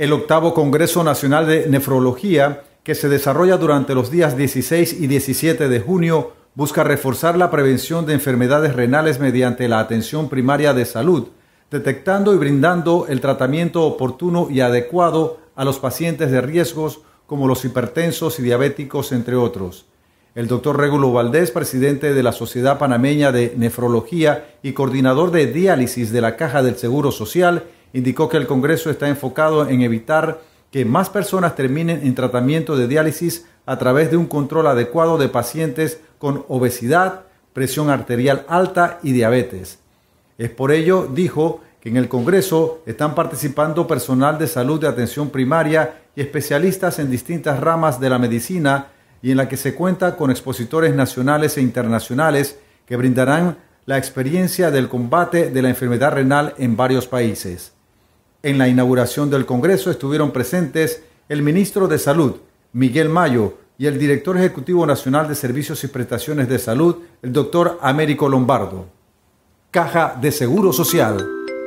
el octavo Congreso Nacional de Nefrología, que se desarrolla durante los días 16 y 17 de junio, busca reforzar la prevención de enfermedades renales mediante la atención primaria de salud, detectando y brindando el tratamiento oportuno y adecuado a los pacientes de riesgos como los hipertensos y diabéticos, entre otros. El doctor Regulo Valdés, presidente de la Sociedad Panameña de Nefrología y coordinador de diálisis de la Caja del Seguro Social, Indicó que el Congreso está enfocado en evitar que más personas terminen en tratamiento de diálisis a través de un control adecuado de pacientes con obesidad, presión arterial alta y diabetes. Es por ello, dijo, que en el Congreso están participando personal de salud de atención primaria y especialistas en distintas ramas de la medicina y en la que se cuenta con expositores nacionales e internacionales que brindarán la experiencia del combate de la enfermedad renal en varios países. En la inauguración del Congreso estuvieron presentes el ministro de Salud, Miguel Mayo, y el director ejecutivo nacional de Servicios y Prestaciones de Salud, el doctor Américo Lombardo. Caja de Seguro Social.